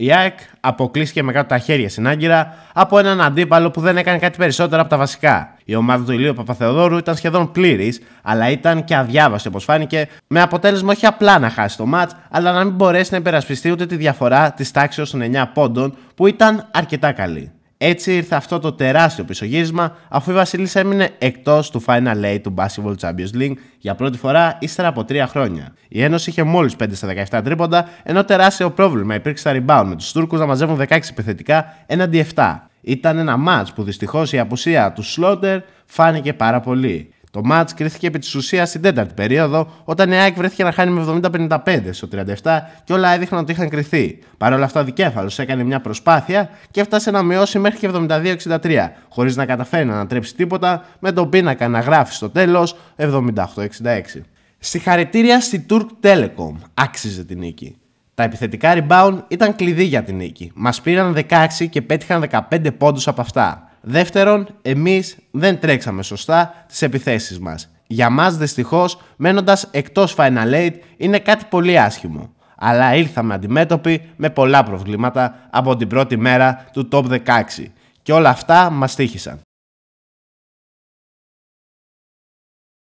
Η ΑΕΚ αποκλείστηκε με κάτω τα χέρια στην Άγκυρα από έναν αντίπαλο που δεν έκανε κάτι περισσότερο από τα βασικά. Η ομάδα του Ηλίου Παπαθεοδόρου ήταν σχεδόν πλήρης, αλλά ήταν και αδιάβαστη όπως φάνηκε, με αποτέλεσμα όχι απλά να χάσει το ματ, αλλά να μην μπορέσει να υπερασπιστεί ούτε τη διαφορά της τάξης των 9 πόντων που ήταν αρκετά καλή. Έτσι ήρθε αυτό το τεράστιο πισωγύρισμα αφού η Βασίλισσα έμεινε εκτός του Final 8 του Basketball Champions League για πρώτη φορά ύστερα από 3 χρόνια. Η Ένωση είχε μόλις 5 στα 17 τρίποντα, ενώ τεράστιο πρόβλημα υπήρξε στα rebound με τους Τούρκους να μαζεύουν 16 επιθετικά έναντι 7. Ήταν ένα μάτς που δυστυχώς η απουσία του Σλόντερ φάνηκε πάρα πολύ. Το μάτς κρίθηκε επί της ουσίας στην τέταρτη περίοδο, όταν η ΑΕΚ βρέθηκε να χάνει με 70-55 στο 37 και όλα έδειχναν ότι είχαν κρυθεί. Παρ' όλα αυτά, ο Δικέφαλος έκανε μια προσπάθεια και έφτασε να μειώσει μέχρι και 72-63, χωρίς να καταφέρει να ανατρέψει τίποτα, με τον πίνακα να γράφει στο τελος 78 78-66. Συγχαρητήρια στη Turk Telecom. Άξιζε την νίκη. Τα επιθετικά rebound ήταν κλειδί για την νίκη. μας πήραν 16 και πέτυχαν 15 πόντους από αυτά. Δεύτερον, εμείς δεν τρέξαμε σωστά τις επιθέσεις μας. Για μας, δυστυχώς, μένοντας εκτός Final Eight είναι κάτι πολύ άσχημο. Αλλά ήρθαμε αντιμέτωποι με πολλά προβλήματα από την πρώτη μέρα του Top 16. Και όλα αυτά μας τύχησαν.